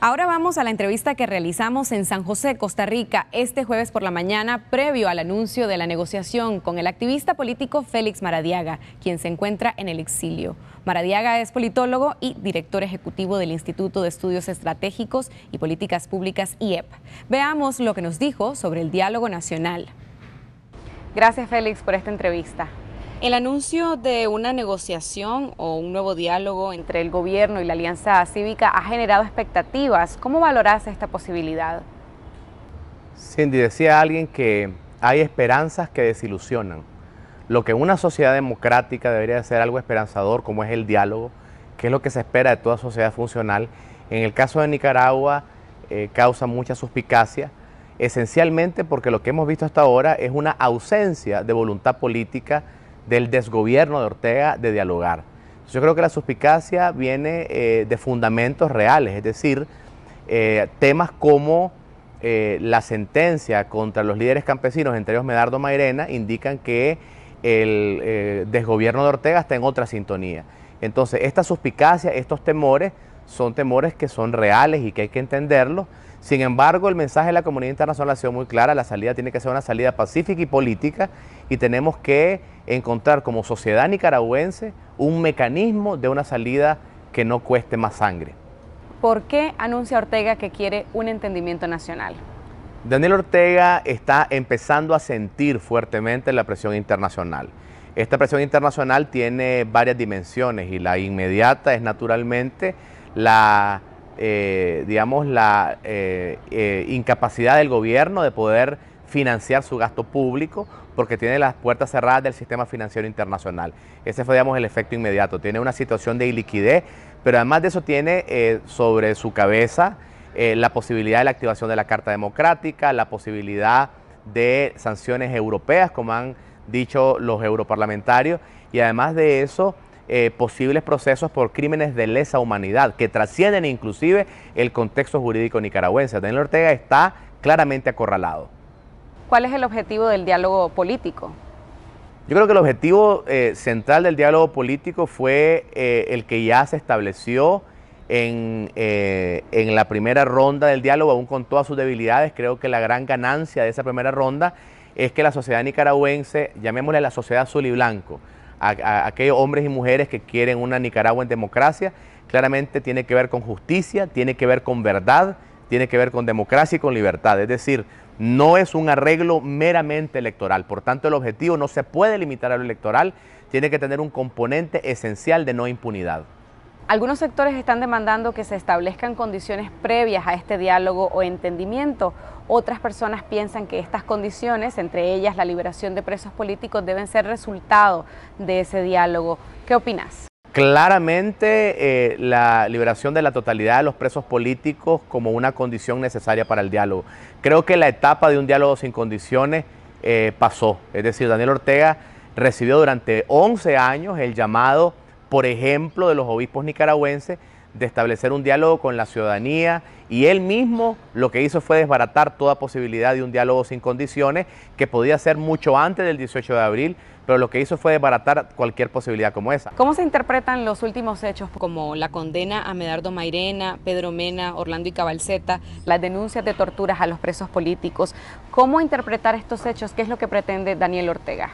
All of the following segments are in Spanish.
Ahora vamos a la entrevista que realizamos en San José, Costa Rica, este jueves por la mañana, previo al anuncio de la negociación con el activista político Félix Maradiaga, quien se encuentra en el exilio. Maradiaga es politólogo y director ejecutivo del Instituto de Estudios Estratégicos y Políticas Públicas, IEP. Veamos lo que nos dijo sobre el diálogo nacional. Gracias, Félix, por esta entrevista. El anuncio de una negociación o un nuevo diálogo entre el gobierno y la Alianza Cívica ha generado expectativas. ¿Cómo valoras esta posibilidad? Cindy, decía alguien que hay esperanzas que desilusionan. Lo que una sociedad democrática debería ser algo esperanzador, como es el diálogo, que es lo que se espera de toda sociedad funcional. En el caso de Nicaragua, eh, causa mucha suspicacia, esencialmente porque lo que hemos visto hasta ahora es una ausencia de voluntad política del desgobierno de Ortega de dialogar. Yo creo que la suspicacia viene eh, de fundamentos reales, es decir, eh, temas como eh, la sentencia contra los líderes campesinos, entre ellos Medardo Mairena, indican que el desgobierno de Ortega está en otra sintonía. Entonces, esta suspicacia, estos temores, son temores que son reales y que hay que entenderlos sin embargo, el mensaje de la comunidad internacional ha sido muy clara, la salida tiene que ser una salida pacífica y política y tenemos que encontrar como sociedad nicaragüense un mecanismo de una salida que no cueste más sangre. ¿Por qué anuncia Ortega que quiere un entendimiento nacional? Daniel Ortega está empezando a sentir fuertemente la presión internacional. Esta presión internacional tiene varias dimensiones y la inmediata es naturalmente la eh, digamos, la eh, eh, incapacidad del gobierno de poder financiar su gasto público porque tiene las puertas cerradas del sistema financiero internacional. Ese fue, digamos, el efecto inmediato. Tiene una situación de iliquidez, pero además de eso tiene sobre su cabeza la posibilidad de la activación de la Carta Democrática, la posibilidad de sanciones europeas, como han dicho los europarlamentarios, y además de eso, eh, posibles procesos por crímenes de lesa humanidad que trascienden inclusive el contexto jurídico nicaragüense. Daniel Ortega está claramente acorralado. ¿Cuál es el objetivo del diálogo político? Yo creo que el objetivo eh, central del diálogo político fue eh, el que ya se estableció en, en, la primera ronda del diálogo, aún con todas sus debilidades. Creo que la gran ganancia de esa primera ronda es que la sociedad nicaragüense, llamémosle la sociedad azul y blanco, a, aquellos hombres y mujeres que quieren una Nicaragua en democracia, claramente tiene que ver con justicia, tiene que ver con verdad, tiene que ver con democracia y con libertad. Es decir, no es un arreglo meramente electoral. Por tanto, el objetivo no se puede limitar a lo electoral, tiene que tener un componente esencial de no impunidad. Algunos sectores están demandando que se establezcan condiciones previas a este diálogo o entendimiento. Otras personas piensan que estas condiciones, entre ellas la liberación de presos políticos, deben ser resultado de ese diálogo. ¿Qué opinas? Claramente eh, la liberación de la totalidad de los presos políticos como una condición necesaria para el diálogo. Creo que la etapa de un diálogo sin condiciones eh, pasó. Es decir, Daniel Ortega recibió durante 11 años el llamado, por ejemplo, de los obispos nicaragüenses de establecer un diálogo con la ciudadanía y él mismo lo que hizo fue desbaratar toda posibilidad de un diálogo sin condiciones, que podía ser mucho antes del 18 de abril, pero lo que hizo fue desbaratar cualquier posibilidad como esa. ¿Cómo se interpretan los últimos hechos como la condena a Medardo Mairena, Pedro Mena, Orlando y Cabalceta, las denuncias de torturas a los presos políticos? ¿Cómo interpretar estos hechos? ¿Qué es lo que pretende Daniel Ortega?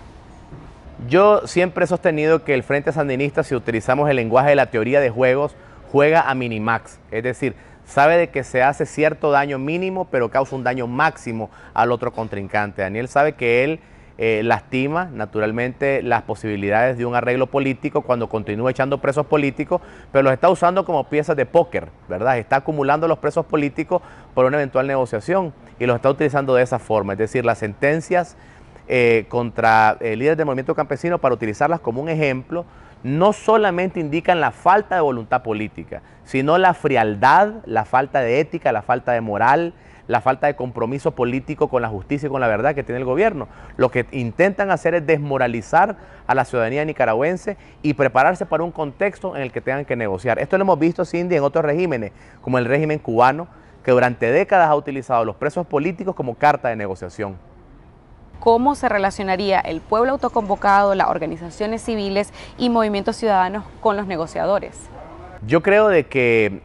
Yo siempre he sostenido que el Frente Sandinista, si utilizamos el lenguaje de la teoría de juegos, juega a minimax, es decir, sabe de que se hace cierto daño mínimo, pero causa un daño máximo al otro contrincante. Daniel sabe que él eh, lastima naturalmente las posibilidades de un arreglo político cuando continúa echando presos políticos, pero los está usando como piezas de póker, ¿verdad? Está acumulando los presos políticos por una eventual negociación y los está utilizando de esa forma, es decir, las sentencias eh, contra líderes del movimiento campesino para utilizarlas como un ejemplo no solamente indican la falta de voluntad política, sino la frialdad, la falta de ética, la falta de moral, la falta de compromiso político con la justicia y con la verdad que tiene el gobierno. Lo que intentan hacer es desmoralizar a la ciudadanía nicaragüense y prepararse para un contexto en el que tengan que negociar. Esto lo hemos visto, Cindy, en otros regímenes, como el régimen cubano, que durante décadas ha utilizado a los presos políticos como carta de negociación cómo se relacionaría el pueblo autoconvocado, las organizaciones civiles y movimientos ciudadanos con los negociadores. Yo creo de que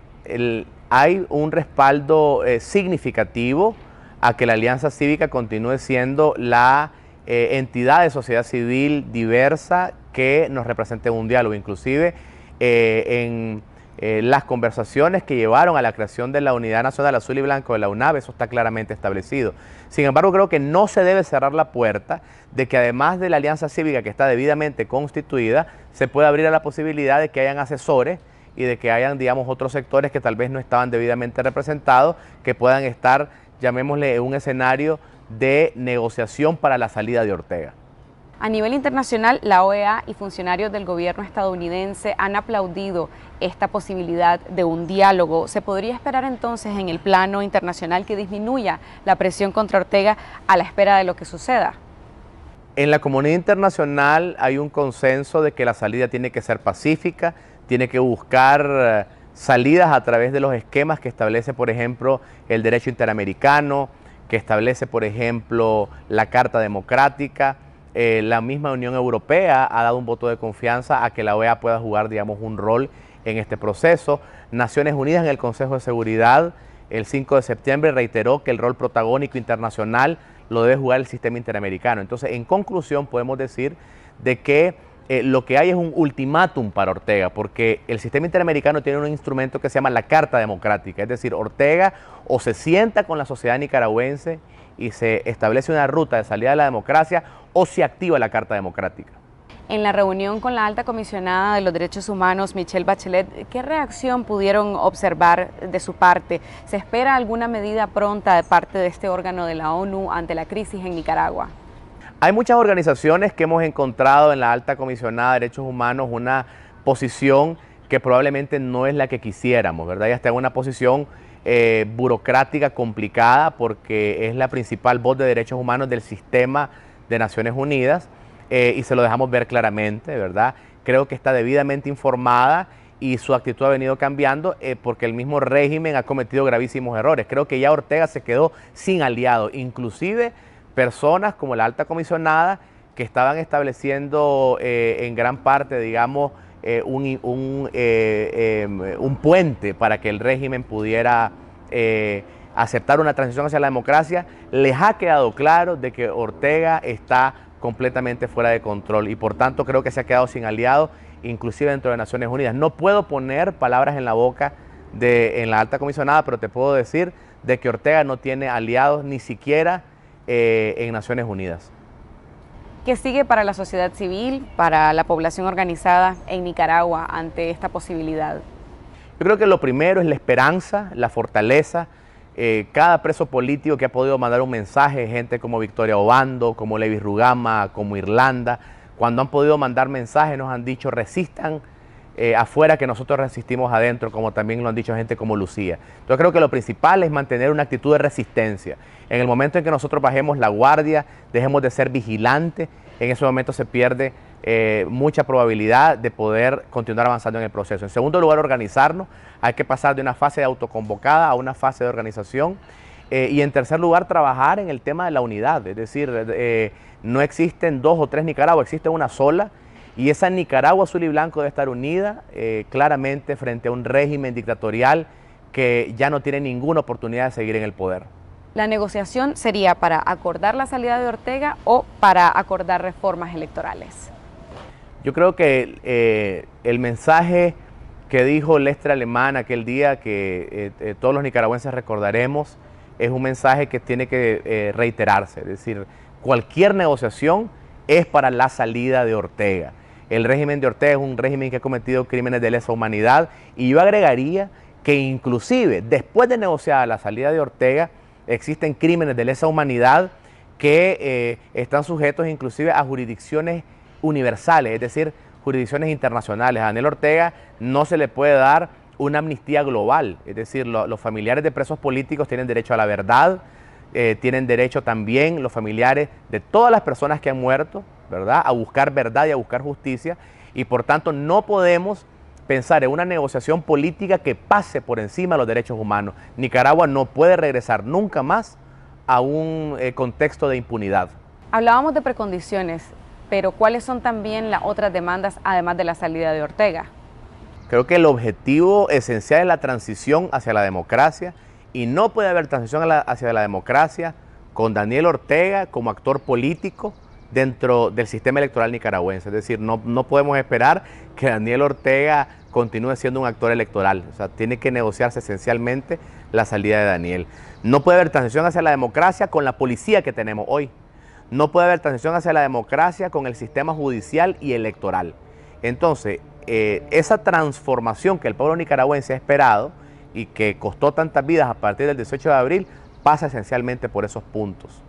hay un respaldo eh, significativo a que la Alianza Cívica continúe siendo la eh, entidad de sociedad civil diversa que nos represente un diálogo, inclusive eh, en eh, las conversaciones que llevaron a la creación de la Unidad Nacional Azul y Blanco de la UNAV, eso está claramente establecido. Sin embargo, creo que no se debe cerrar la puerta de que además de la alianza cívica que está debidamente constituida, se pueda abrir a la posibilidad de que hayan asesores y de que hayan, digamos, otros sectores que tal vez no estaban debidamente representados, que puedan estar, llamémosle, en un escenario de negociación para la salida de Ortega. A nivel internacional, la OEA y funcionarios del gobierno estadounidense han aplaudido esta posibilidad de un diálogo. ¿Se podría esperar entonces en el plano internacional que disminuya la presión contra Ortega a la espera de lo que suceda? En la comunidad internacional hay un consenso de que la salida tiene que ser pacífica, tiene que buscar eh, salidas a través de los esquemas que establece, por ejemplo, el derecho interamericano, que establece, por ejemplo, la Carta Democrática eh, la misma Unión Europea ha dado un voto de confianza a que la OEA pueda jugar, digamos, un rol en este proceso. Naciones Unidas en el Consejo de Seguridad el 5 de septiembre reiteró que el rol protagónico internacional lo debe jugar el sistema interamericano. Entonces, en conclusión, podemos decir de que eh, lo que hay es un ultimátum para Ortega, porque el sistema interamericano tiene un instrumento que se llama la Carta Democrática, es decir, Ortega o se sienta con la sociedad nicaragüense y se establece una ruta de salida de la democracia o se activa la Carta Democrática. En la reunión con la alta comisionada de los derechos humanos, Michelle Bachelet, ¿qué reacción pudieron observar de su parte? ¿Se espera alguna medida pronta de parte de este órgano de la ONU ante la crisis en Nicaragua? Hay muchas organizaciones que hemos encontrado en la alta comisionada de derechos humanos una posición que probablemente no es la que quisiéramos, ¿verdad? Ya está en una posición eh, burocrática complicada porque es la principal voz de derechos humanos del sistema de Naciones Unidas eh, y se lo dejamos ver claramente, ¿verdad? Creo que está debidamente informada y su actitud ha venido cambiando eh, porque el mismo régimen ha cometido gravísimos errores. Creo que ya Ortega se quedó sin aliado, inclusive personas como la alta comisionada que estaban estableciendo en gran parte, digamos, eh, eh, em, un, puente para que el régimen pudiera eh, aceptar una transición hacia la democracia, les ha quedado claro de que Ortega está completamente fuera de control y por tanto creo que se ha quedado sin aliados, inclusive dentro de Naciones Unidas. No puedo poner palabras en la boca de, en la alta comisionada, pero te puedo decir de que Ortega no tiene aliados ni siquiera en Naciones Unidas. ¿Qué sigue para la sociedad civil, para la población organizada en Nicaragua ante esta posibilidad? Yo creo que lo primero es la esperanza, la fortaleza. Eh, cada preso político que ha podido mandar un mensaje, gente como Victoria Obando, como Levi Rugama, como Irlanda, cuando han podido mandar mensajes nos han dicho resistan, eh, afuera que nosotros resistimos adentro, como también lo han dicho gente como Lucía. Yo creo que lo principal es mantener una actitud de resistencia. En el momento en que nosotros bajemos la guardia, dejemos de ser vigilantes, en ese momento se pierde eh, mucha probabilidad de poder continuar avanzando en el proceso. En segundo lugar, organizarnos. Hay que pasar de una fase de autoconvocada a una fase de organización. Eh, y en tercer lugar, trabajar en el tema de la unidad. Es decir, no existen dos o tres Nicaragua, existe una sola y esa Nicaragua azul y blanco debe estar unida eh, claramente frente a un régimen dictatorial que ya no tiene ninguna oportunidad de seguir en el poder. ¿La negociación sería para acordar la salida de Ortega o para acordar reformas electorales? Yo creo que eh, el mensaje que dijo Lestra Alemán aquel día que eh, todos los nicaragüenses recordaremos es un mensaje que tiene que reiterarse, es decir, cualquier negociación es para la salida de Ortega. El régimen de Ortega es un régimen que ha cometido crímenes de lesa humanidad y yo agregaría que inclusive después de negociar la salida de Ortega existen crímenes de lesa humanidad que eh, están sujetos inclusive a jurisdicciones universales, es decir, jurisdicciones internacionales. A Daniel Ortega no se le puede dar una amnistía global, es decir, los familiares de presos políticos tienen derecho a la verdad, eh, tienen derecho también los familiares de todas las personas que han muerto, ¿verdad? A buscar verdad y a buscar justicia. Y por tanto no podemos pensar en una negociación política que pase por encima de los derechos humanos. Nicaragua no puede regresar nunca más a un eh, contexto de impunidad. Hablábamos de precondiciones, pero ¿cuáles son también las otras demandas además de la salida de Ortega? Creo que el objetivo esencial es la transición hacia la democracia y no puede haber transición hacia la democracia con Daniel Ortega como actor político dentro del sistema electoral nicaragüense. Es decir, no, no podemos esperar que Daniel Ortega continúe siendo un actor electoral. O sea, tiene que negociarse esencialmente la salida de Daniel. No puede haber transición hacia la democracia con la policía que tenemos hoy. No puede haber transición hacia la democracia con el sistema judicial y electoral. Entonces, eh, esa transformación que el pueblo nicaragüense ha esperado, y que costó tantas vidas a partir del 18 de abril, pasa esencialmente por esos puntos.